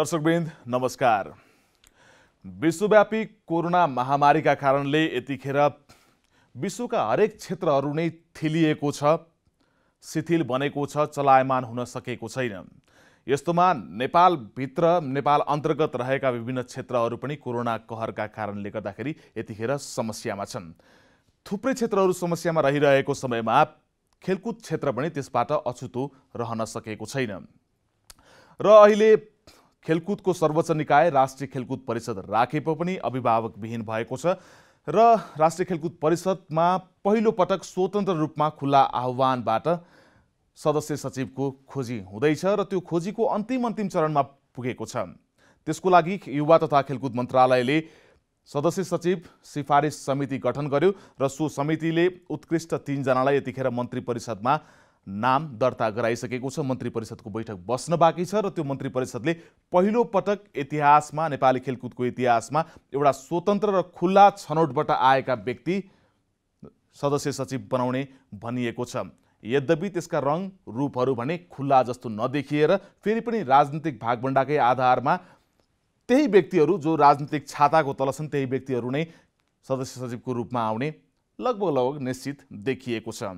दर्शकवृन्द नमस्कार विश्वव्यापी कोरोना महामारीका कारणले यतिखेर विश्वका हरेक क्षेत्रहरू नै थिलिएको छ शिथिल बनेको छ चलायमान हुन सकेको छैन यस्तोमा नेपालभित्र नेपाल अन्तर्गत रहेका विभिन्न क्षेत्रहरू पनि कोरोना कहरका कारणले गर्दाखेरि यतिखेर समस्यामा छन् थुप्रै क्षेत्रहरू समस्यामा रहिरहेको समयमा खेलकुद क्षेत्र पनि त्यसबाट अछुतो रहन सकेको छैन र अहिले खेलकुदको सर्वोच्च निकाय राष्ट्रिय खेलकुद परिषद राखे पनि अभिभावकविहीन भएको छ र राष्ट्रिय खेलकुद परिषदमा पहिलो पटक स्वतन्त्र रूपमा खुल्ला आह्वानबाट सदस्य सचिवको खोजी हुँदैछ र त्यो खोजीको अन्तिम अन्तिम चरणमा पुगेको छ त्यसको लागि युवा तथा खेलकुद मन्त्रालयले सदस्य सचिव सिफारिस समिति गठन गर्यो र सो समितिले उत्कृष्ट तिनजनालाई यतिखेर मन्त्री परिषदमा नाम दर्ता गराइसकेको छ मन्त्री परिषदको बैठक बस्न बाँकी छ र त्यो मन्त्री परिषदले पहिलो पटक इतिहासमा नेपाली खेलकुदको इतिहासमा एउटा स्वतन्त्र र खुल्ला छनौटबाट आएका व्यक्ति सदस्य सचिव बनाउने भनिएको छ यद्यपि त्यसका रङ रूपहरू भने खुल्ला जस्तो नदेखिएर फेरि पनि राजनीतिक भागभण्डाकै आधारमा त्यही व्यक्तिहरू जो राजनीतिक छाताको तल छन् त्यही व्यक्तिहरू नै सदस्य सचिवको रूपमा आउने लगभग लगभग निश्चित देखिएको छ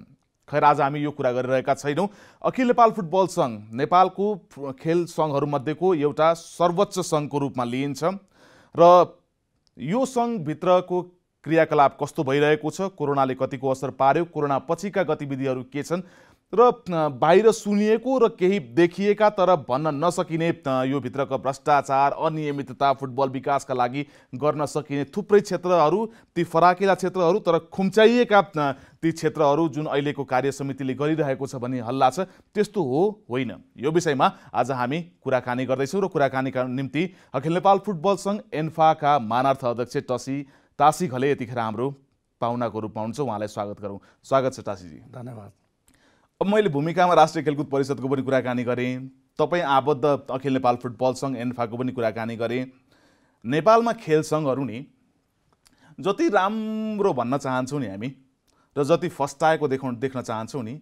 खैर आज हामी यो कुरा गरिरहेका छैनौँ अखिल नेपाल फुटबल सङ्घ नेपालको खेल सङ्घहरूमध्येको एउटा सर्वोच्च सङ्घको रूपमा लिइन्छ र यो सङ्घभित्रको क्रियाकलाप कस्तो भइरहेको छ कोरोनाले कतिको असर पार्यो कोरोना पछिका गतिविधिहरू के छन् र बाहिर सुनिएको र केही देखिएका तर भन्न नसकिने यो भित्रको भ्रष्टाचार अनियमितता फुटबल विकासका लागि गर्न सकिने थुप्रै क्षेत्रहरू ती फराकिला क्षेत्रहरू तर खुम्चाइएका ती क्षेत्रहरू जुन अहिलेको कार्य समितिले गरिरहेको छ भन्ने हल्ला छ त्यस्तो हो होइन यो विषयमा आज हामी कुराकानी गर्दैछौँ र कुराकानीका निम्ति अखिल नेपाल फुटबल सङ्घ एन्फाका मानार्थ अध्यक्ष टसी तासी घले यतिखेर हाम्रो पाहुनाको रूपमा हुनुहुन्छ उहाँलाई स्वागत गरौँ स्वागत छ टासीजी धन्यवाद अब मैले भूमिकामा राष्ट्रिय खेलकुद परिषदको पनि कुराकानी गरेँ तपाईँ आबद्ध अखिल नेपाल फुटबल सङ्घ एन्फाको पनि कुराकानी गरेँ नेपालमा खेल सङ्घहरू नि जति राम्रो भन्न चाहन्छौँ नि हामी र जति फस्टाएको देखाउ देख्न चाहन्छौँ नि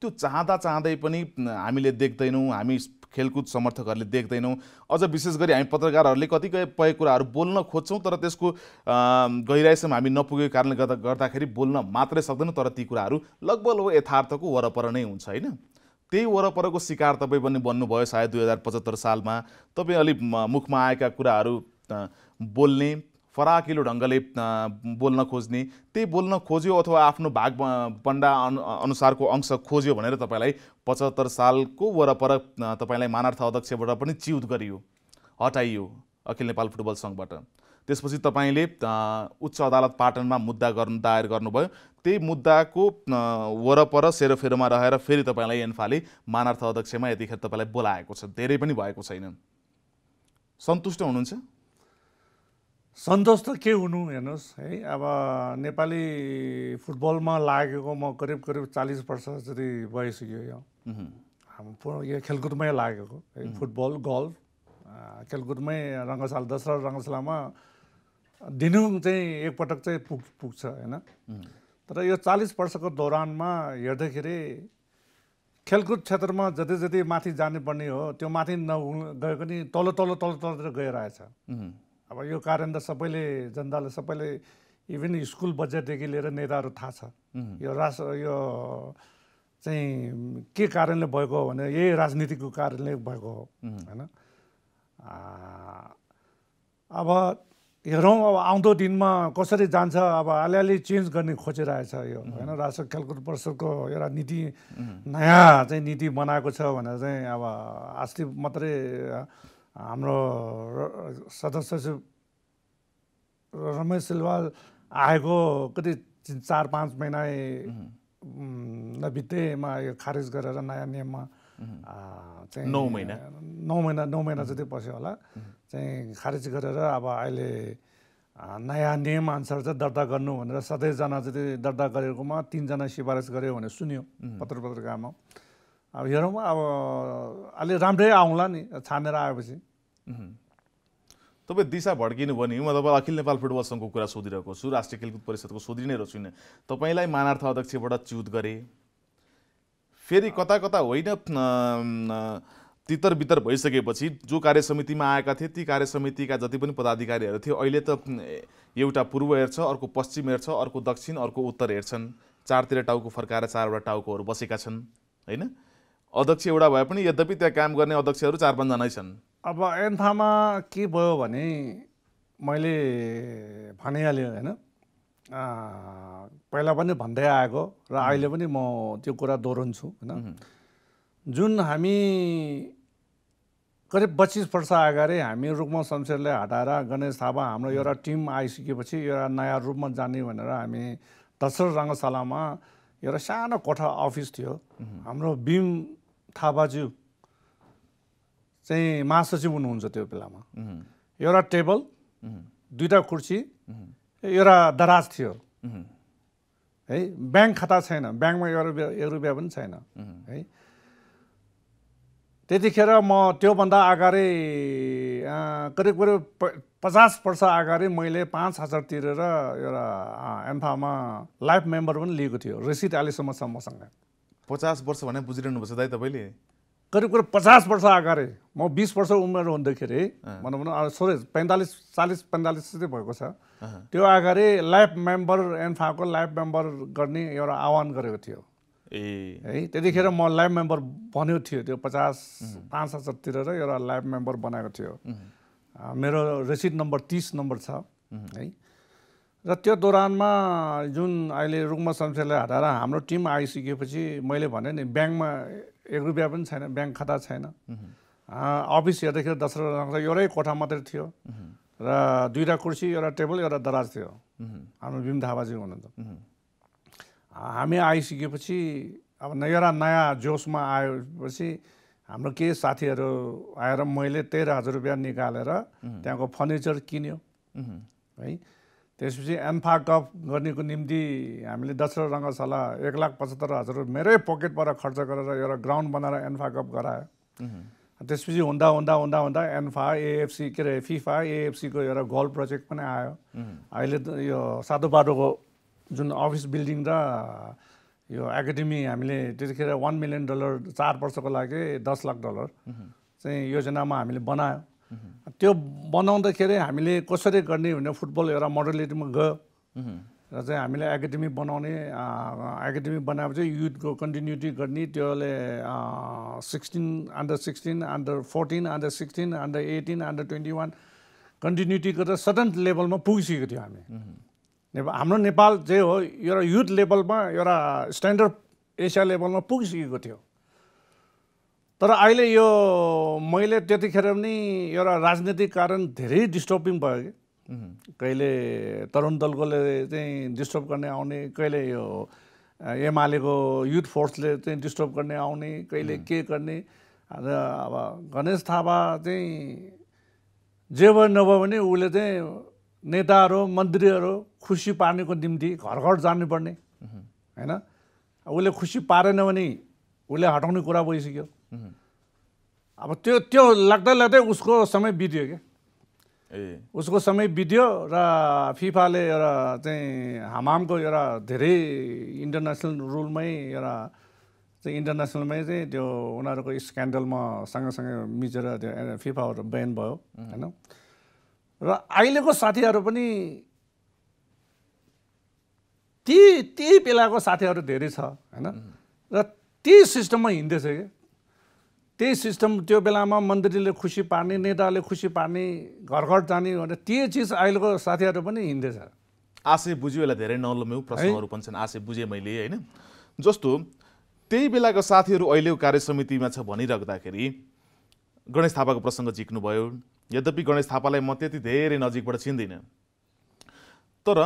त्यो चाहँदा चाहँदै पनि हामीले देख्दैनौँ हामी खेलकुद समर्थकहरूले देख्दैनौँ अझ विशेष गरी हामी पत्रकारहरूले कतिपय कुराहरू बोल्न खोज्छौँ तर त्यसको गहिराइसम्म हामी नपुगेको कारणले गर्दा गर्दाखेरि बोल्न मात्रै सक्दैनौँ तर ती कुराहरू लगभग लगभग यथार्थको वरपर नै हुन्छ होइन त्यही वरपरको शिकार तपाईँ पनि बन्नुभयो सायद दुई हजार पचहत्तर सालमा तपाईँ अलिक मुखमा आएका कुराहरू बोल्ने फराकिलो ढङ्गले बोल्न खोज्ने त्यही बोल्न खोज्यो अथवा आफ्नो भाग पण्डा अनुसारको अंश खोज्यो भनेर तपाईँलाई पचहत्तर सालको वरपर तपाईँलाई मानार्थ अध्यक्षबाट पनि च्युत गरियो हटाइयो अखिल नेपाल फुटबल सङ्घबाट त्यसपछि तपाईँले उच्च अदालत पाटनमा मुद्दा गर्नु दायर गर्नुभयो त्यही मुद्दाको वरपर सेरोफेरोमा रहेर फेरि तपाईँलाई एनफाले मानार्थ अध्यक्षमा यतिखेर तपाईँलाई बोलाएको छ धेरै पनि भएको छैन सन्तुष्ट हुनुहुन्छ सन्तोष त के हुनु हेर्नुहोस् है अब नेपाली फुटबलमा लागेको म करिब करिब चालिस वर्ष जति भइसक्यो यो हाम्रो यो खेलकुदमै लागेको है फुटबल गल्फ खेलकुदमै रङ्गशाला दसरा रङ्गशालामा दिनु चाहिँ एकपटक चाहिँ पुग पुग्छ होइन तर यो चालिस वर्षको दौरानमा हेर्दाखेरि खेलकुद क्षेत्रमा जति जति माथि जानुपर्ने हो त्यो माथि नगए पनि तल तल तल तलतिर गइरहेछ अब यो कारण त सबैले जनताले सबैले इभन स्कुल बजेटदेखि लिएर नेताहरू थाहा छ यो राष्ट्र यो चाहिँ के कारणले भएको हो भने यही राजनीतिको कारणले भएको हो होइन अब हेरौँ अब आउँदो दिनमा कसरी जान्छ अब अलिअलि चेन्ज गर्ने खोजिरहेछ यो होइन राष्ट्र खेलकुद परिषदको एउटा नीति नयाँ चाहिँ नीति बनाएको छ भनेर चाहिँ अब अस्ति मात्रै हाम्रो सदस्य रमेश सिलवाल आएको कति चार पाँच महिना नबित्तेमा यो खारेज गरेर नयाँ नियममा चाहिँ नौ महिना नौ महिना नौ महिना जति पस्यो होला चाहिँ खारेज गरेर अब अहिले नयाँ अनुसार चाहिँ दर्ता गर्नु भनेर सधैँजना जति दर्ता गरेकोमा तिनजना सिफारिस गऱ्यो भनेर सुन्यो पत्र पत्रिकामा अब हेरौँ अब अलि राम्रै आउँला नि छानेर आएपछि तपाईँ दिशा भड्किनु भने म तपाईँ अखिल नेपाल फुटबल सङ्घको कुरा सोधिरहेको छु राष्ट्रिय खेलकुद परिषदको सोधि नै रहेको छुइनँ तपाईँलाई मानार्थ अध्यक्षबाट च्युत गरे फेरि कता कता होइन तितर बितर भइसकेपछि जो कार्य समितिमा आएका थिए ती कार्य समितिका जति पनि पदाधिकारीहरू थिए अहिले त एउटा पूर्व हेर्छ अर्को पश्चिम हेर्छ अर्को दक्षिण अर्को उत्तर हेर्छन् चारतिर टाउको फर्काएर चारवटा टाउकोहरू बसेका छन् होइन अध्यक्ष एउटा भए पनि यद्यपि त्यहाँ काम गर्ने अध्यक्षहरू चार पाँचजनै छन् अब एन्थामा के भयो भने मैले भनिहालेँ होइन पहिला पनि भन्दै आएको र अहिले पनि म त्यो कुरा दोहोऱ्याउँछु होइन जुन हामी करिब पच्चिस वर्ष अगाडि हामी रुखमा शमशेरले हटाएर गणेश थापा हाम्रो एउटा टिम आइसकेपछि एउटा नयाँ रूपमा जाने भनेर हामी दशरथ रङ्गशालामा एउटा सानो कोठा अफिस थियो हाम्रो भीम थापाज्यू चाहिँ महासचिव हुनुहुन्छ त्यो बेलामा एउटा टेबल दुईवटा कुर्सी एउटा दराज थियो है ब्याङ्क खाता छैन ब्याङ्कमा एउटा रुपियाँ पनि छैन है त्यतिखेर म त्योभन्दा अगाडि करिब करिब पचास वर्ष अगाडि मैले पाँच हजार तिरेर एउटा एम्फामा लाइफ मेम्बर पनि लिएको थियो रसिद अहिलेसम्म छ मसँग पचास वर्ष भने बुझिरहनु भएको छ दाइ तपाईँले करिब करिब पचास वर्ष अगाडि म बिस वर्ष उमेर हुँदाखेरि भनौँ न सोह्र पैँतालिस चालिस पैँतालिस चाहिँ भएको छ त्यो अगाडि लाइफ मेम्बर एन्फाको लाइफ मेम्बर गर्ने एउटा आह्वान गरेको थियो ए है त्यतिखेर म ल्याब मेम्बर बन्यो थियो त्यो पचास पाँच हजारतिर र एउटा ल्याब मेम्बर बनाएको थियो मेरो रेसिट नम्बर तिस नम्बर छ है र त्यो दौरानमा जुन अहिले रुगमा शमशेरलाई हटाएर हाम्रो टिम आइसकेपछि मैले भने नि ब्याङ्कमा एक रुपियाँ पनि छैन ब्याङ्क खाता छैन अफिस हेर्दाखेरि दसवटा एउटै कोठा मात्रै थियो र दुईवटा कुर्सी एउटा टेबल एउटा दराज थियो हाम्रो भीम थापाजी हुनुहुन्छ हामी आइसकेपछि अब एउटा नयाँ जोसमा आएपछि हाम्रो केही साथीहरू आएर मैले तेह्र हजार रुपियाँ निकालेर त्यहाँको फर्निचर किन्यो है त्यसपछि एन्फा कप गर्नेको निम्ति हामीले दसवटा रङ्गशाला एक लाख पचहत्तर हजार मेरै पकेटबाट खर्च गरेर एउटा ग्राउन्ड बनाएर एन्फा कप गरायो त्यसपछि हुँदा हुँदा हुँदा हुँदा एन्फा एएफसी के अरे फिफा एएफसीको एउटा गोल प्रोजेक्ट पनि आयो अहिले यो सातो बाटोको जुन अफिस बिल्डिङ र यो एकाडेमी हामीले त्यतिखेर वान मिलियन डलर चार वर्षको लागि दस लाख डलर चाहिँ योजनामा हामीले बनायो त्यो बनाउँदाखेरि हामीले कसरी गर्ने भने फुटबल एउटा मोडलिटीमा गयो र चाहिँ हामीले एकाडेमी बनाउने एकाडेमी बनाएपछि युथको कन्टिन्युटी गर्ने त्यसले sixteen under sixteen under fourteen under sixteen under eighteen under twenty one continuity गरेर सडन लेभलमा पुगिसकेको थियो हामी हाम्रो नेपाल जे हो एउटा युथ लेभलमा एउटा स्ट्यान्डर्ड एसिया लेभलमा पुगिसकेको थियो तर अहिले यो मैले त्यतिखेर पनि एउटा राजनीतिक कारण धेरै डिस्टर्बिङ भयो कि कहिले तरुण दलकोले चाहिँ डिस्टर्ब गर्ने आउने कहिले यो एमालेको युथ फोर्सले चाहिँ डिस्टर्ब गर्ने आउने कहिले के गर्ने र अब गणेश थापा चाहिँ जे भयो नभयो भने उसले चाहिँ नेताहरू मन्त्रीहरू खुसी पार्नेको निम्ति घर घर जानुपर्ने होइन उसले खुसी पारेन भने उसले हटाउने कुरा भइसक्यो अब त्यो त्यो लाग्दै लाग्दै उसको समय बित्यो क्या ए उसको समय बित्यो र फिफाले एउटा चाहिँ हमामको एउटा धेरै इन्टरनेसनल रुलमै एउटा चाहिँ इन्टरनेसनलमै चाहिँ त्यो उनीहरूको स्क्यान्डलमा सँगसँगै मिचेर त्यो फिफाहरू ब्यान भयो होइन र अहिलेको साथीहरू पनि ती ती बेलाको साथीहरू धेरै छ होइन र त्यही सिस्टममा हिँड्दैछ कि त्यही सिस्टम त्यो बेलामा मन्त्रीले खुसी पार्ने नेताले खुसी पार्ने घर घर जाने भनेर त्यही चिज अहिलेको साथीहरू पनि हिँड्दैछ आशय बुझ्यो यसलाई धेरै नलम्यौँ प्रश्नहरू पनि छन् आशय बुझेँ मैले होइन जस्तो त्यही बेलाको साथीहरू अहिलेको कार्य समितिमा छ भनिराख्दाखेरि गणेश थापाको प्रसङ्ग झिक्नुभयो यद्यपि गणेश थापालाई म त्यति धेरै नजिकबाट चिन्दिनँ तर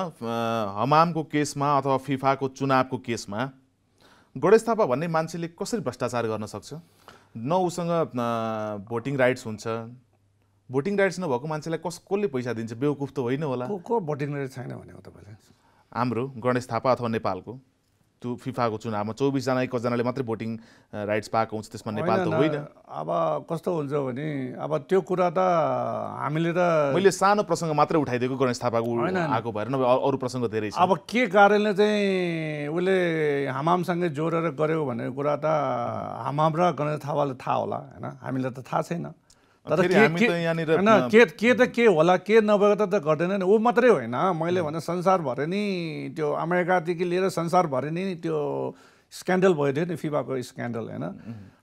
हमामको केसमा अथवा फिफाको चुनावको केसमा गणेश थापा भन्ने मान्छेले कसरी भ्रष्टाचार गर्न सक्छ न उसँग भोटिङ राइट्स हुन्छ भोटिङ राइट्स नभएको मान्छेलाई कस कसले पैसा दिन्छ बेवकुफ त होइन होला को भोटिङ राइट्स छैन भनेको तपाईँले हाम्रो गणेश थापा अथवा नेपालको त्यो फिफाको चुनावमा चौबिसजना एकजनाले मात्रै भोटिङ राइट्स पाएको हुन्छ त्यसमा नेपाल त होइन अब कस्तो हुन्छ भने अब त्यो कुरा त हामीले त मैले सानो प्रसङ्ग मात्रै उठाइदिएको गणेश थापाको आएको भएर नभए अरू प्रसङ्ग धेरै छ अब के कारणले चाहिँ उसले हामामसँगै जोडेर गऱ्यो भन्ने कुरा त हामाम र गणेश थापाले थाहा होला होइन हामीलाई त थाहा छैन तर के होइन के के त के होला के नभएको त घट्दैन नि ऊ मात्रै होइन मैले भने संसारभरि नि त्यो अमेरिकादेखि लिएर संसारभरि नि त्यो स्क्यान्डल भयो थियो नि फिफाको स्क्यान्डल होइन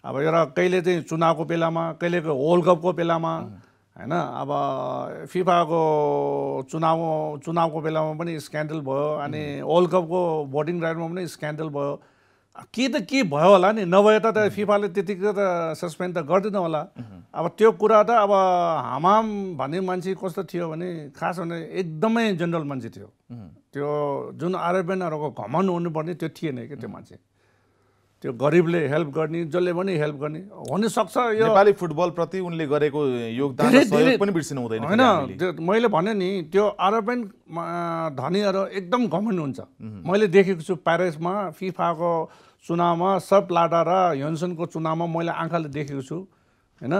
अब एउटा कहिले चाहिँ चुनावको बेलामा कहिलेको वर्ल्ड कपको बेलामा होइन अब फिफाको चुनाव चुनावको बेलामा पनि स्क्यान्डल भयो अनि वर्ल्ड कपको भोटिङ राइडमा पनि स्क्यान्डल भयो के त के भयो होला नि नभए त फिफाले त्यतिकै त सस्पेन्ड त गरिदिन होला अब त्यो कुरा त अब हमाम भन्ने मान्छे कस्तो थियो भने खास भने एकदमै जेनरल मान्छे थियो त्यो जुन आरबिएनहरूको घमन हुनुपर्ने त्यो थिएन क्या त्यो मान्छे त्यो गरिबले हेल्प गर्ने जसले पनि हेल्प गर्ने हुनसक्छ यो नेपाली फुटबलप्रति उनले गरेको योगदान पनि बिर्सिनु हुँदैन होइन त्यो मैले भने नि त्यो अरबेन धनीहरू एकदम घमन हुन्छ मैले देखेको छु प्यारिसमा फिफाको चुनावमा सर्प लाडा र हिन्सनको चुनावमा मैले आँखाले देखेको छु होइन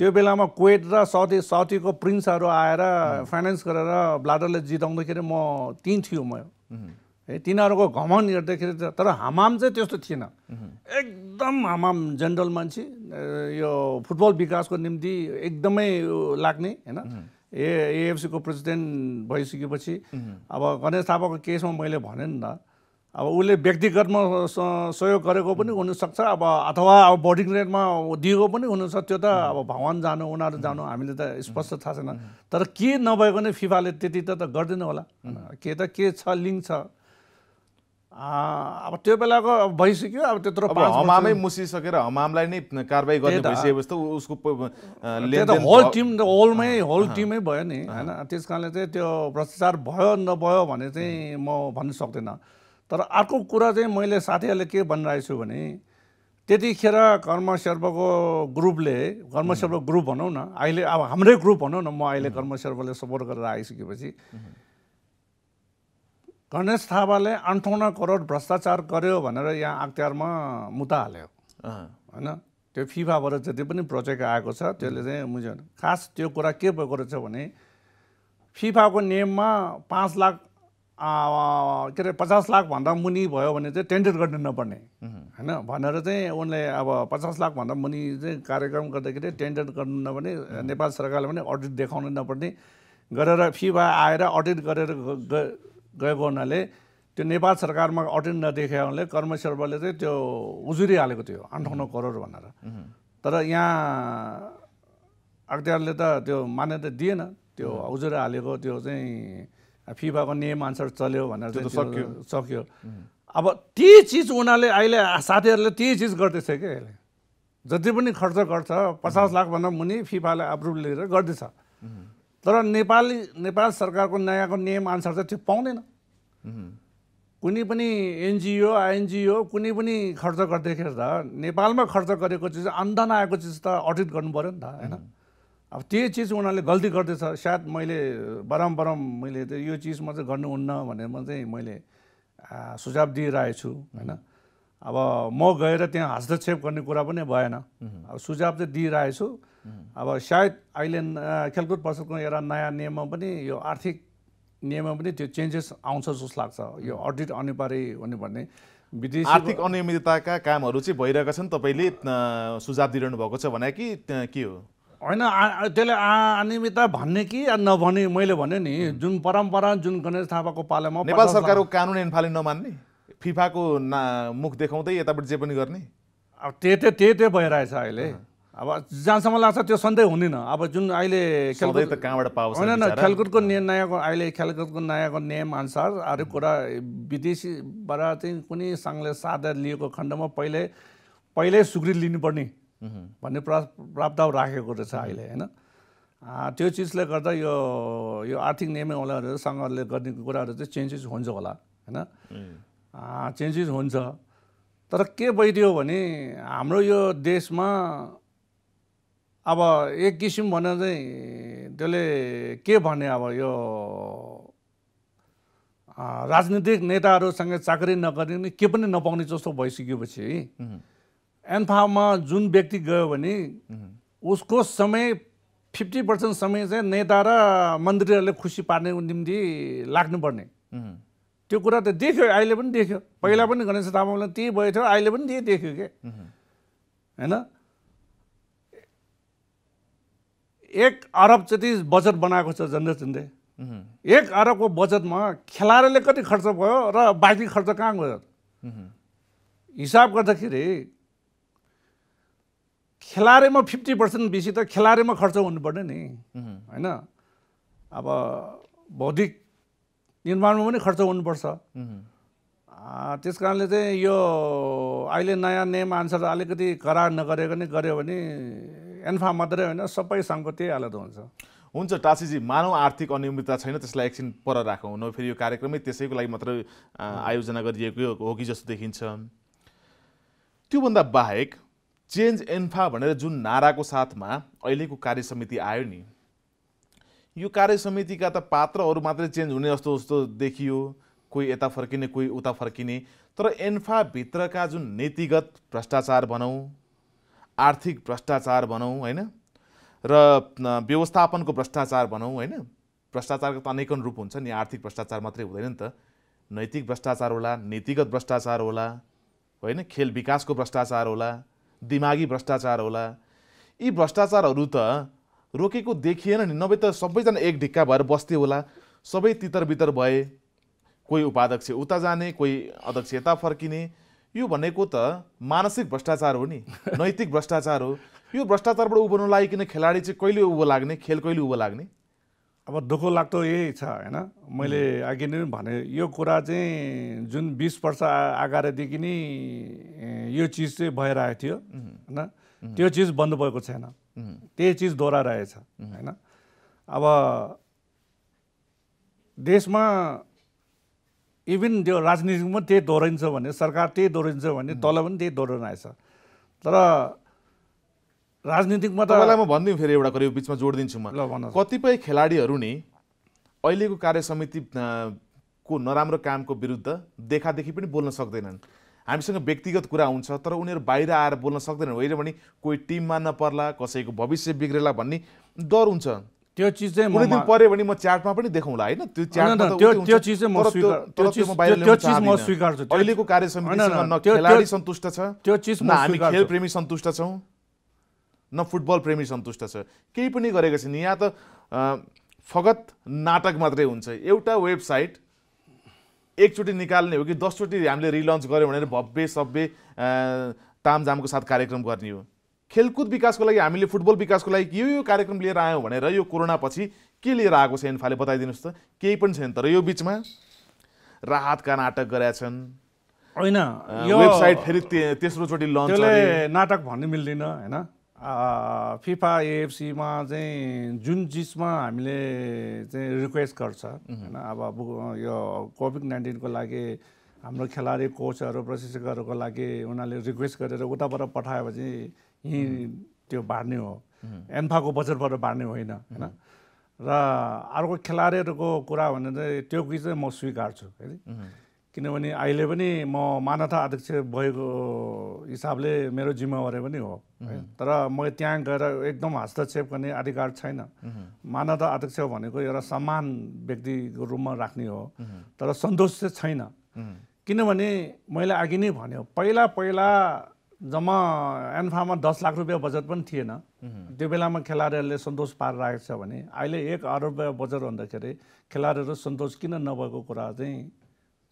त्यो बेलामा कुवेत र साउथी साउथीको प्रिन्सहरू आएर फाइनेन्स गरेर ब्लाडरले जिताउँदाखेरि म तिन थियो म है तिनीहरूको घमन हेर्दाखेरि तर हमाम चाहिँ त्यस्तो थिएन एकदम हमाम जेनरल मान्छे यो फुटबल विकासको निम्ति एकदमै लाग्ने होइन ए एएफसीको प्रेसिडेन्ट भइसकेपछि अब गणेश थापाको केसमा मैले भने नि त अब उसले व्यक्तिगतमा सहयोग गरेको पनि हुनसक्छ अब अथवा अब बोर्डिङ रेटमा दिएको पनि हुनसक्छ त्यो त अब भवन जानु उनीहरू जानु हामीले त स्पष्ट थाहा छैन तर के नभएको नै फिफाले त्यति त त गर्दैन होला के त के छ लिङ्क छ अब त्यो बेलाको भइसक्यो अब त्यत्रो हमामै मुसिसकेर हमामलाई नै कारवाही गर्ने उसको होल टिम होलमै होल टिमै भयो नि होइन त्यस कारणले चाहिँ त्यो भ्रष्टाचार भयो नभयो भने चाहिँ म भन्नु सक्दिनँ तर अर्को कुरा चाहिँ मैले साथीहरूले के भनिरहेछु भने त्यतिखेर कर्मशर्वको ग्रुपले कर्मशर्व ग्रुप भनौँ न अहिले अब हाम्रै ग्रुप भनौँ न म अहिले कर्मशर्वले सपोर्ट गरेर आइसकेपछि गणेश थापाले अन्ठाउन्न करोड भ्रष्टाचार गर्यो भनेर यहाँ अख्तियारमा मुद्दा हाल्यो होइन त्यो फिफाबाट जति पनि प्रोजेक्ट आएको छ त्यसले चाहिँ बुझ्यो खास त्यो कुरा के भएको रहेछ भने फिफाको नियममा पाँच लाख के अरे पचास लाखभन्दा मुनि भयो भने चाहिँ टेन्डर गर्नु नपर्ने होइन भनेर चाहिँ उनले अब पचास लाखभन्दा मुनि चाहिँ कार्यक्रम गर्दाखेरि टेन्डर गर्नु नपर्ने नेपाल सरकारले पनि अडिट देखाउनु नपर्ने गरेर फिबा आएर अडिट गरेर गएको हुनाले त्यो नेपाल सरकारमा अडिट नदेखेको हुनाले कर्मचारीले चाहिँ त्यो उजुरी हालेको थियो अन्ठाउन्न करोड भनेर तर यहाँ अख्तियारले त त्यो मान्यता दिएन त्यो उजुरी हालेको त्यो चाहिँ फिफाको अनुसार चल्यो भनेर चाहिँ सक्यो सक्यो अब त्यही चिज उनीहरूले अहिले साथीहरूले त्यही चिज गर्दैछ क्या अहिले जति पनि खर्च गर्छ पचास लाखभन्दा मुनि फिफाले अप्रुभ लिएर गर्दैछ तर नेपाली नेपाल सरकारको नयाँको नियम अनुसार चाहिँ त्यो पाउँदैन कुनै पनि एनजिओ आइएनजिओ कुनै पनि खर्च गर्दाखेरि त नेपालमा खर्च गरेको चिज अन्धन आएको चिज त अडिट गर्नु पऱ्यो नि त होइन अब त्यो चिज उनीहरूले गल्ती गर्दैछ सायद मैले बरम बरम मैले यो चिज म चाहिँ गर्नुहुन्न भनेर म चाहिँ मैले सुझाव दिइरहेको छु होइन अब म गएर त्यहाँ हस्तक्षेप गर्ने कुरा पनि भएन अब सुझाव चाहिँ दिइरहेको छु अब सायद अहिले खेलकुद परिषदको एउटा नयाँ नियममा पनि यो आर्थिक नियममा पनि त्यो चेन्जेस आउँछ जस्तो लाग्छ यो अडिट अनिवार्य हुने भन्ने विदेश आर्थिक अनियमितताका कामहरू चाहिँ भइरहेका छन् तपाईँले सुझाव दिइरहनु भएको छ भने कि त्यहाँ के हो होइन त्यसले अनियमितता भन्ने कि नभने मैले भने नि जुन परम्परा जुन गणेश थापाको पालामा नेपाल सरकारको कानुन एन्फाले नमान्ने फिफाको ना मुख देखाउँदै यतापट्टि जे पनि गर्ने अब त्यही त्यही त्यही त्यही भइरहेछ अहिले अब जहाँसम्म लाग्छ त्यो सधैँ हुँदैन अब जुन अहिले खेलकुद कहाँबाट पाओस् होइन खेलकुदको नयाँको अहिले खेलकुदको नयाँको नियम अनुसार अरू कुरा विदेशीबाट चाहिँ कुनै सङ्घले सादा लिएको खण्डमा पहिले पहिल्यै स्वीकृति लिनुपर्ने भन्ने प्रा प्रावधान राखेको रहेछ अहिले होइन त्यो चिजले गर्दा यो यो आर्थिक नियमै सँगले गर्ने कुराहरू चाहिँ चेन्जेस हुन्छ होला होइन चेन्जेस हुन्छ तर के भइदियो भने हाम्रो यो देशमा अब एक किसिम भने चाहिँ त्यसले के भन्ने अब यो राजनीतिक नेताहरूसँग चाकरी नगर्ने के पनि नपाउने जस्तो भइसकेपछि एन्फामा जुन व्यक्ति गयो भने उसको समय फिफ्टी पर्सेन्ट समय चाहिँ नेता र मन्त्रीहरूले खुसी पार्नेको निम्ति लाग्नुपर्ने त्यो कुरा त देख्यो अहिले पनि देख्यो पहिला पनि गणेश तामाङलाई त्यही भयो थियो अहिले पनि त्यही देख्यो के होइन एक अरब जति बजेट बनाएको छ झन्डै झन्डै एक अरबको बजेटमा खेलाडीले कति खर्च भयो र बाँकी खर्च कहाँ गयो हिसाब गर्दाखेरि खेलाडीमा फिफ्टी पर्सेन्ट बेसी त खेलाडीमा खर्च हुनुपर्ने नि होइन अब बौद्धिक निर्माणमा पनि खर्च हुनुपर्छ त्यस कारणले चाहिँ यो अहिले नयाँ नियम अनुसार अलिकति करार नगरेको नै गऱ्यो भने एन्फा मात्रै होइन सबैसँगको त्यही हालत हुन्छ हुन्छ टासीजी मानव आर्थिक अनियमितता छैन त्यसलाई एकछिन पर राखौँ न फेरि यो कार्यक्रमै त्यसैको लागि मात्र आयोजना गरिएको हो कि जस्तो देखिन्छ त्योभन्दा बाहेक चेन्ज एन्फा भनेर जुन नाराको साथमा अहिलेको कार्यसमिति आयो नि यो कार्यसमितिका त पात्रहरू मात्रै चेन्ज हुने जस्तो जस्तो देखियो कोही यता फर्किने कोही उता फर्किने तर एन्फाभित्रका जुन नीतिगत भ्रष्टाचार भनौँ आर्थिक भ्रष्टाचार भनौँ होइन र व्यवस्थापनको भ्रष्टाचार भनौँ होइन भ्रष्टाचारको त अनेकन रूप हुन्छ नि आर्थिक भ्रष्टाचार मात्रै हुँदैन नि त नैतिक भ्रष्टाचार होला नीतिगत भ्रष्टाचार होला होइन खेल विकासको भ्रष्टाचार होला दिमागी भ्रष्टाचार होला यी भ्रष्टाचारहरू त रोकेको देखिएन नि नभए त सबैजना एक ढिक्का भएर बस्थे होला सबै तितर बितर भए कोही उपाध्यक्ष उता जाने कोही अध्यक्ष यता फर्किने यो भनेको त मानसिक भ्रष्टाचार हो नि नैतिक भ्रष्टाचार हो यो भ्रष्टाचारबाट उभर्नु लागि किन खेलाडी चाहिँ कहिले उभो लाग्ने खेल कहिले उभो लाग्ने अब दुःख लाग्दो यही छ होइन मैले अघि नै भने यो कुरा चाहिँ जुन बिस वर्ष अगाडिदेखि नै यो चिज चाहिँ भइरहेको थियो होइन त्यो चिज बन्द भएको छैन त्यही चिज दोहोऱ्याइरहेछ होइन अब देशमा इभन त्यो राजनीतिमा त्यही दोहोऱ्याइन्छ भने सरकार त्यही दोहोऱ्याइन्छ भने तल पनि त्यही दोहोऱ्याइरहेछ तर राजनीतिकमा तपाईँलाई म भनिदिउँ फेरि एउटा कुरो बिचमा जोडिदिन्छु म कतिपय खेलाडीहरू नि अहिलेको कार्य समिति को नराम्रो कामको विरुद्ध देखादेखि पनि बोल्न सक्दैनन् हामीसँग व्यक्तिगत कुरा हुन्छ तर उनीहरू बाहिर आएर बोल्न सक्दैनन् होइन भने कोही टिम मान्न पर्ला कसैको भविष्य बिग्रेला भन्ने डर हुन्छ त्यो चिज चाहिँ दिन पऱ्यो भने म च्याटमा पनि देखाउँला होइन त्यो त्यो चिज चाहिँ स्वीकार्छु अहिलेको कार्य सन्तुष्ट छ त्यो चिज हामी खेल सन्तुष्ट छौँ न फुटबल प्रेमी सन्तुष्ट छ केही पनि गरेका छैन यहाँ त फगत नाटक मात्रै हुन्छ एउटा वेबसाइट एकचोटि निकाल्ने हो कि दसचोटि हामीले रिलन्च गऱ्यौँ भनेर भव्य सभ्य तामझामको साथ कार्यक्रम गर्ने हो खेलकुद विकासको लागि हामीले फुटबल विकासको लागि यो यो कार्यक्रम लिएर आयौँ भनेर यो कोरोनापछि के लिएर आएको छ एन्फाले बताइदिनुहोस् त केही पनि छैन तर यो बिचमा राहतका नाटक गरेका छन् होइन यो वेबसाइट फेरि तेस्रोचोटि लन्च नाटक भन्नु मिल्दैन होइन फिफा एएफसीमा चाहिँ जुन चिजमा हामीले चाहिँ रिक्वेस्ट गर्छ होइन अब यो कोभिड नाइन्टिनको लागि हाम्रो खेलाडी कोचहरू प्रशिक्षकहरूको लागि उनीहरूले रिक्वेस्ट गरेर उताबाट पठायो पठाएपछि यहीँ त्यो बाँड्ने हो एन्फाको बजेटबाट बाँड्ने होइन होइन र अर्को खेलाडीहरूको कुरा भने चाहिँ त्यो चाहिँ म स्वीकार्छु है किनभने अहिले पनि म मान्यता अध्यक्ष भएको हिसाबले मेरो जिम्मेवारी पनि हो तर म त्यहाँ गएर एकदम हस्तक्षेप गर्ने अधिकार छैन मान्यता अध्यक्ष भनेको एउटा सम्मान व्यक्तिको रूपमा राख्ने हो तर सन्तोष चाहिँ छैन किनभने मैले अघि नै भन्यो पहिला पहिला जम्मा एन्फामा दस लाख रुपियाँ बजेट पनि थिएन त्यो बेलामा खेलाडीहरूले सन्तोष राखेको छ भने अहिले एक अरब रुपियाँ बजेट हुँदाखेरि खेलाडीहरू सन्तोष किन नभएको कुरा चाहिँ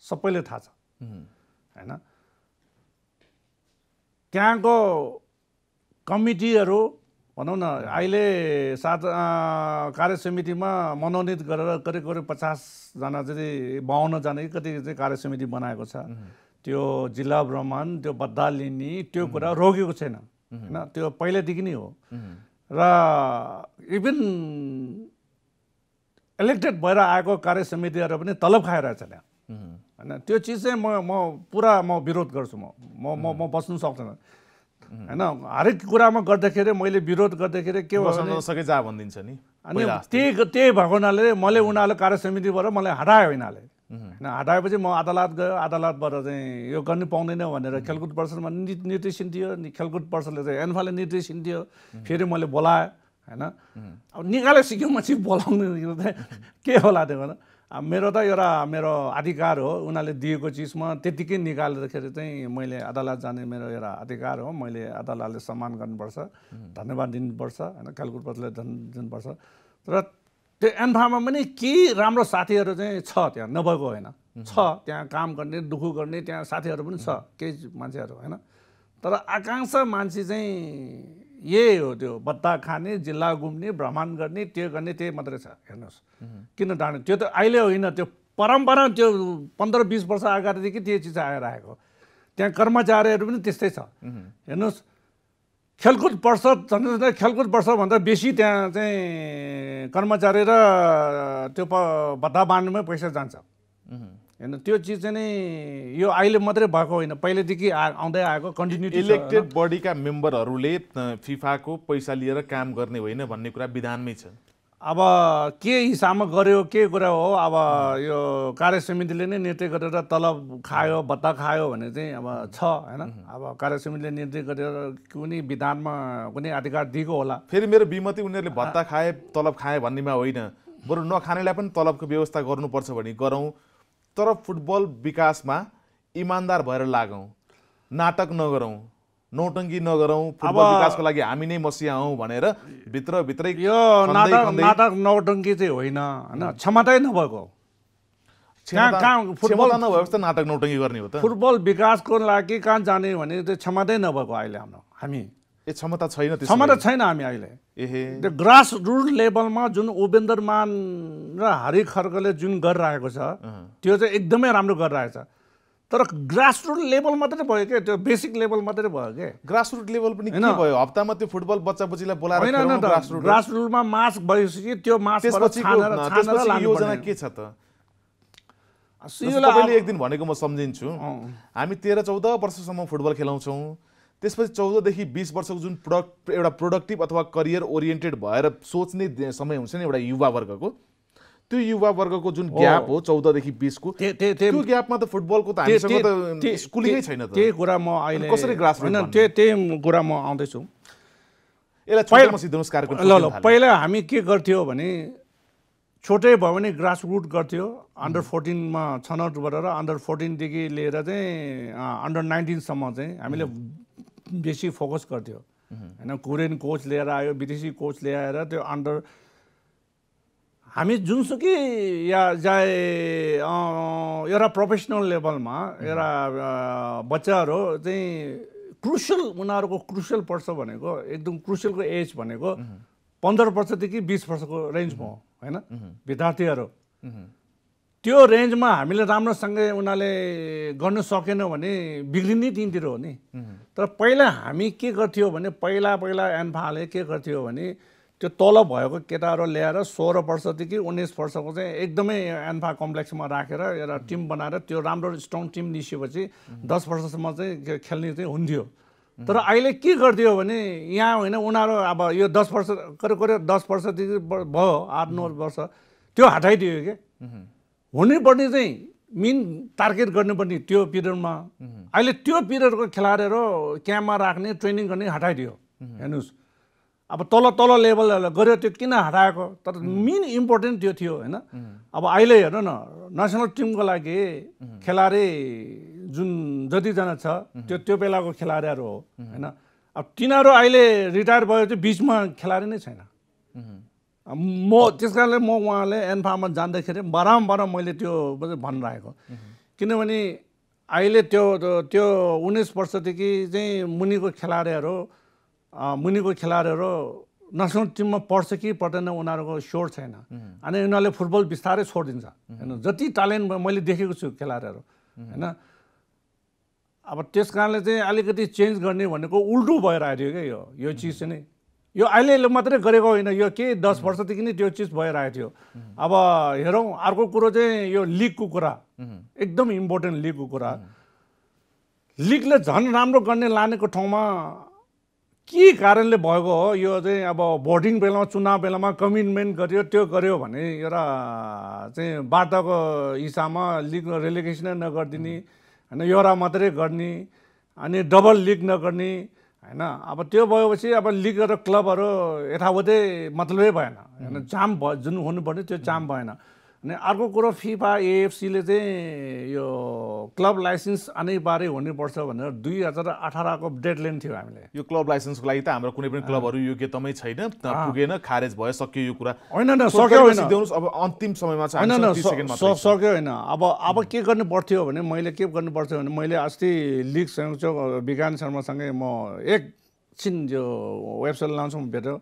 सबैले थाहा छ होइन त्यहाँको कमिटीहरू भनौँ न अहिले सात कार्य समितिमा मनोनित गरेर करिब करिब पचासजना चाहिँ बाहन्नजना कति चाहिँ कार्य समिति बनाएको छ त्यो जिल्ला भ्रमण त्यो बद्दा लिने त्यो कुरा रोकेको छैन होइन त्यो पहिल्यैदेखि नै हो र इभन इलेक्टेड भएर आएको कार्य समितिहरू पनि तलब खाइरहेछ त्यहाँ होइन त्यो चिज चाहिँ म म पुरा म विरोध गर्छु म म म म बस्नु सक्दैन होइन हरेक कुरामा गर्दाखेरि मैले विरोध गर्दाखेरि के सके जा भनिदिन्छ नि अनि त्यही त्यही भएको हुनाले मैले उनीहरूले कार्य समितिबाट मलाई हटायो यिनीहरूले होइन हटाएपछि म अदालत गयो अदालतबाट चाहिँ यो गर्नु पाउँदैन भनेर खेलकुद परिषदमा निर्देशन दियो नि खेलकुद परिषदले चाहिँ एन्फाले निर्देशन दियो फेरि मैले बोलाएँ होइन अब निकाले सिक्किममा चाहिँ बोलाउनु के होला त्यो भनेर मेरो त एउटा मेरो अधिकार हो उनीहरूले दिएको चिजमा त्यतिकै निकाल्दाखेरि चाहिँ मैले अदालत जाने मेरो एउटा अधिकार हो मैले अदालतले सम्मान गर्नुपर्छ धन्यवाद दिनुपर्छ होइन खेलकुदप्रतिलाई धन दिनुपर्छ तर त्यो एन्फामा पनि केही राम्रो साथीहरू चाहिँ छ त्यहाँ नभएको होइन छ त्यहाँ काम गर्ने दुःख गर्ने त्यहाँ साथीहरू पनि छ केही मान्छेहरू होइन तर आकाङ्क्षा मान्छे चाहिँ यही हो त्यो बत्ता खाने जिल्ला घुम्ने भ्रमण गर्ने त्यो गर्ने त्यही मात्रै छ हेर्नुहोस् किन डाँडे त्यो त अहिले होइन त्यो परम्परा त्यो पन्ध्र बिस वर्ष अगाडिदेखि त्यो चिज आएर आएको त्यहाँ कर्मचारीहरू पनि त्यस्तै छ हेर्नुहोस् खेलकुद पर्षद झन् खेलकुद भन्दा बेसी त्यहाँ चाहिँ कर्मचारी र त्यो भत्ता बाँड्नुमै पैसा जान्छ होइन त्यो चिज चाहिँ नै यो अहिले मात्रै भएको होइन पहिलेदेखि आउँदै आएको कन्टिन्यू इलेक्टेड बडीका मेम्बरहरूले फिफाको पैसा लिएर काम गर्ने होइन भन्ने कुरा विधानमै छ अब के हिसाबमा गऱ्यो के कुरा हो अब यो कार्य समितिले नै निर्णय गरेर तलब खायो भत्ता खायो भने चाहिँ अब छ होइन अब कार्य समितिले निर्णय गरेर कुनै विधानमा कुनै अधिकार दिएको होला फेरि मेरो बिमती उनीहरूले भत्ता खाए तलब खाए भन्नेमा होइन बरु नखानेलाई पनि तलबको व्यवस्था गर्नुपर्छ भने गरौँ तर फुटबल विकासमा इमान्दार भएर लागौँ नाटक नगरौँ नौटङ्की नगरौँ फुटबल विकासको लागि हामी नै मसिया हौँ भनेर भित्रभित्रै यो नाटक नाटक नौटङ्की चाहिँ होइन होइन क्षमतै नभएको फुटबल नभए त नाटक नौटङ्की गर्ने हो त फुटबल विकासको लागि कहाँ जाने भने त्यो क्षमतै नभएको अहिले हाम्रो हामी ए क्षमता छैन क्षमता छैन हामी अहिले ए ग्रास रुट लेभलमा जुन उपेन्द्र मान र हरि खर्गले जुन गरिरहेको छ त्यो चाहिँ एकदमै राम्रो गरिरहेको छ तर ग्रास रुट लेभल मात्रै भयो क्या त्यो बेसिक लेभल मात्रै भयो क्या रुट लेभल पनि के भयो हप्तामा त्यो फुटबल बच्चा बच्चीलाई बोलाएर ग्रास रुटमा मास्क भइसक्यो त्यो मास्क योजना के छ त एक दिन भनेको म सम्झिन्छु हामी तेह्र चौध वर्षसम्म फुटबल खेलाउँछौँ त्यसपछि चौधदेखि बिस वर्षको जुन प्रोडक्ट एउटा प्रोडक्टिभ अथवा करियर ओरिएन्टेड भएर सोच्ने समय हुन्छ नि एउटा युवा वर्गको त्यो युवा वर्गको जुन ग्याप हो चौधदेखि बिसको त्यो ग्यापमा त फुटबलको त स्कुलिङै छैन त्यही कुरा म अहिले कसरी ग्रास होइन त्यही कुरा म आउँदैछु ल ल पहिला हामी के गर्थ्यो भने छोटै भयो भने ग्रास ग्रासरुट गर्थ्यो अन्डर फोर्टिनमा छनौट गरेर अन्डर फोर्टिनदेखि लिएर चाहिँ अन्डर नाइन्टिनसम्म चाहिँ हामीले बेसी फोकस गर्थ्यो होइन कोरियन कोच लिएर आयो विदेशी कोच ल्याएर त्यो अन्डर हामी जुनसुकै या चाहे एउटा प्रोफेसनल लेभलमा एउटा बच्चाहरू चाहिँ क्रुसियल उनीहरूको क्रुसियल पर्छ भनेको एकदम क्रुसियलको एज भनेको पन्ध्र वर्षदेखि बिस वर्षको रेन्जमा हो होइन विद्यार्थीहरू त्यो रेन्जमा हामीले राम्रोसँग उनीहरूले गर्नु सकेन भने बिग्रिने तिनतिर हो नि तर पहिला हामी के गर्थ्यो भने पहिला पहिला एन्फाले के गर्थ्यो भने त्यो तल भएको केटाहरू ल्याएर सोह्र वर्षदेखि उन्नाइस वर्षको चाहिँ एकदमै एन्फा कम्प्लेक्समा राखेर एउटा टिम बनाएर त्यो राम्रो स्ट्रङ टिम निस्किएपछि दस वर्षसम्म चाहिँ खेल्ने चाहिँ हुन्थ्यो तर अहिले के गरिदियो भने यहाँ होइन उनीहरू अब यो दस वर्ष करिब करिब दस वर्षदेखि भयो आठ नौ वर्ष त्यो हटाइदियो क्या हुनुपर्ने चाहिँ मेन टार्गेट गर्नुपर्ने त्यो पिरियडमा अहिले त्यो पिरियडको खेलाडीहरू क्याम्पमा राख्ने ट्रेनिङ गर्ने हटाइदियो हेर्नुहोस् अब तल तल लेभल गऱ्यो त्यो किन हटाएको तर मेन इम्पोर्टेन्ट त्यो थियो होइन अब अहिले हेर्नु न नेसनल टिमको लागि खेलाडी जुन जतिजना छ त्यो त्यो बेलाको खेलाडीहरू हो होइन अब तिनीहरू अहिले रिटायर भयो चाहिँ बिचमा खेलाडी नै छैन म त्यस कारणले म उहाँले एन्फामा जाँदाखेरि बारम्बार मैले त्यो भनिरहेको किनभने अहिले त्यो त्यो उन्नाइस वर्षदेखि चाहिँ मुनिको खेलाडीहरू मुनिको खेलाडीहरू नेसनल टिममा पढ्छ कि पढ्दैन उनीहरूको स्योर छैन अनि उनीहरूले फुटबल बिस्तारै छोडिदिन्छ होइन जति ट्यालेन्ट मैले देखेको छु खेलाडीहरू होइन अब त्यस कारणले चाहिँ अलिकति चेन्ज गर्ने भनेको उल्टो भएर आइदियो क्या यो यो चिज चाहिँ यो अहिले मात्रै गरेको होइन यो के दस वर्षदेखि नै त्यो चिज भइरहेको थियो अब हेरौँ अर्को कुरो चाहिँ यो लिगको कुरा एकदम इम्पोर्टेन्ट लिगको कुरा लिगले झन् राम्रो गर्ने लानेको ठाउँमा के कारणले भएको हो यो चाहिँ अब भोटिङ बेलामा चुनाव बेलामा कमिटमेन्ट गर्यो त्यो गर्यो भने एउटा चाहिँ वार्ताको हिसाबमा लिग रेलिगेसनै नगरिदिने होइन एउटा मात्रै गर्ने अनि डबल लिग नगर्ने होइन अब त्यो भएपछि अब लिग र क्लबहरू यथावतै मतलबै भएन होइन जाम भयो जुन हुनुपर्ने त्यो जाम भएन अनि अर्को कुरो फिफा एएफसीले चाहिँ यो क्लब लाइसेन्स अनिवार्य हुनुपर्छ भनेर दुई हजार अठारको डेडलाइन थियो हामीले यो क्लब लाइसेन्सको लागि त हाम्रो कुनै पनि क्लबहरू योग्यतमै छैन पुगेन खारेज भयो सक्यो यो कुरा होइन सक्यो होइन अब अन्तिम समयमा होइन सक्यो होइन अब अब के गर्नु पर्थ्यो भने मैले के गर्नु पर्थ्यो भने मैले अस्ति लिग संयुक्त विज्ञान शर्मासँगै म एकछिन यो वेबसाइट लाउँछु भेट्यो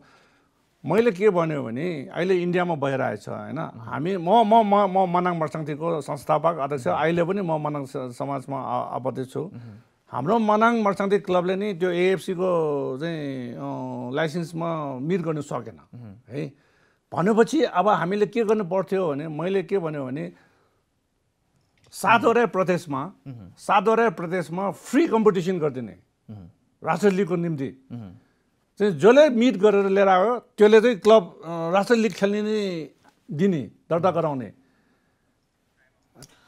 मैले के भन्यो भने अहिले इन्डियामा भइरहेछ होइन हामी म म म म मनाङ मर्साङथीको संस्थापक अध्यक्ष mm-hmm. अहिले पनि म मनाङ समाजमा आबद्ध छु mm-hmm. हाम्रो मनाङ मर्साङथी क्लबले नि त्यो एएफसीको चाहिँ लाइसेन्समा मिट गर्नु सकेन mm-hmm. है भनेपछि अब हामीले के गर्नु पर्थ्यो भने मैले के भन्यो भने सातवटै प्रदेशमा सातवटै प्रदेशमा फ्री कम्पिटिसन गरिदिने राष्ट्र लिगको निम्ति चाहिँ जसले मिट गरेर लिएर आयो त्यसले चाहिँ क्लब राष्ट्रिय लिग खेल्ने नै दिने दर्ता गराउने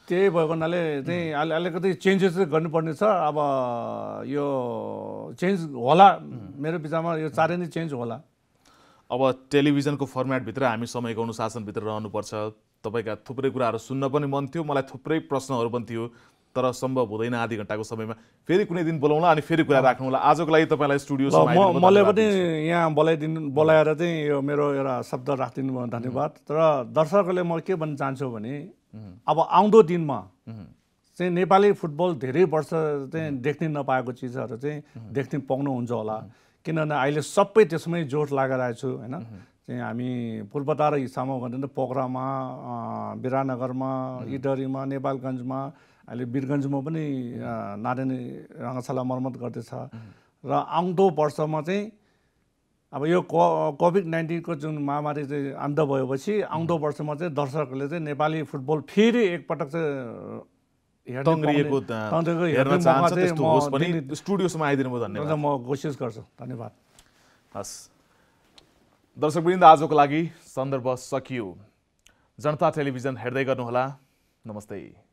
त्यही भएको हुनाले चाहिँ अलि अलिकति चेन्जेस चाहिँ गर्नुपर्ने छ अब यो चेन्ज होला मेरो विचारमा यो चारै नै चेन्ज होला अब टेलिभिजनको फर्मेटभित्र हामी समयको अनुशासनभित्र रहनुपर्छ तपाईँका थुप्रै कुराहरू सुन्न पनि मन थियो मलाई थुप्रै प्रश्नहरू पनि थियो तर सम्भव हुँदैन आधी घन्टाको समयमा फेरि कुनै दिन बोलाउँला अनि फेरि कुरा होला आजको लागि तपाईँलाई स्टुडियो मैले पनि यहाँ बोलाइदिनु बोलाएर चाहिँ यो मेरो एउटा शब्द राखिदिनु भयो धन्यवाद तर दर्शकहरूले म के भन्न चाहन्छु भने अब आउँदो दिनमा चाहिँ नेपाली फुटबल धेरै वर्ष चाहिँ देख्ने नपाएको चिजहरू चाहिँ देख्ने पाउनुहुन्छ होला किनभने अहिले सबै त्यसमै जोड आएको छु होइन चाहिँ हामी पूर्वतार हिस्सामा भन्दा पोखरामा विरानगरमा इडरीमा नेपालगञ्जमा अहिले वीरगन्जमा पनि नारायणी रङ्गशाला मर्मत गर्दैछ र आउँदो वर्षमा चाहिँ अब यो कोभिड नाइन्टिनको जुन महामारी चाहिँ अन्त भएपछि आउँदो वर्षमा चाहिँ दर्शकहरूले चाहिँ नेपाली फुटबल फेरि एकपटक चाहिँ स्टुडियोसम्म आइदिनु धन्यवाद म कोसिस गर्छु धन्यवाद हस् दर्शकवृन्द आजको लागि सन्दर्भ सकियो जनता टेलिभिजन हेर्दै गर्नुहोला नमस्ते